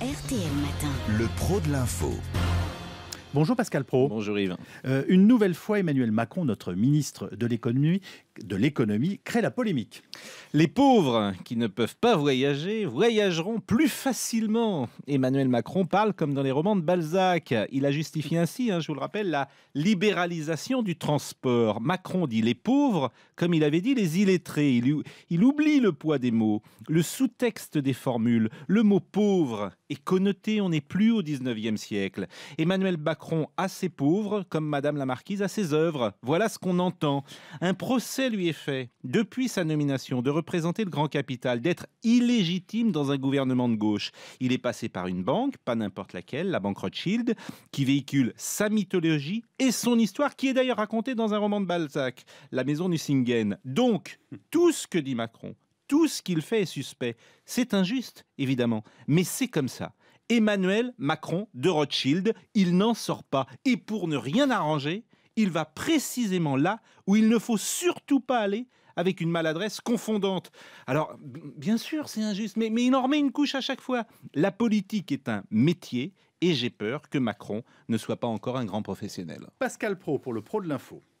RTL Matin. Le pro de l'info. Bonjour Pascal Pro. Bonjour Yves. Euh, une nouvelle fois, Emmanuel Macron, notre ministre de l'économie, de l'économie crée la polémique. Les pauvres qui ne peuvent pas voyager voyageront plus facilement. Emmanuel Macron parle comme dans les romans de Balzac. Il a justifié ainsi, hein, je vous le rappelle, la libéralisation du transport. Macron dit les pauvres, comme il avait dit les illettrés. Il, oublie le poids des mots, le sous-texte des formules. Le mot pauvre est connoté, on n'est plus au 19e siècle. Emmanuel Macron a ses pauvres, comme Madame la Marquise a ses œuvres. Voilà ce qu'on entend. Un procès lui est fait, depuis sa nomination, de représenter le grand capital, d'être illégitime dans un gouvernement de gauche. Il est passé par une banque, pas n'importe laquelle, la banque Rothschild, qui véhicule sa mythologie et son histoire, qui est d'ailleurs racontée dans un roman de Balzac, La maison Nucingen. Donc, tout ce que dit Macron, tout ce qu'il fait est suspect. C'est injuste, évidemment, mais c'est comme ça. Emmanuel Macron de Rothschild, il n'en sort pas. Et pour ne rien arranger, il va précisément là où il ne faut surtout pas aller avec une maladresse confondante. Alors, bien sûr, c'est injuste, mais, mais il en remet une couche à chaque fois. La politique est un métier et j'ai peur que Macron ne soit pas encore un grand professionnel. Pascal Pro pour le Pro de l'Info.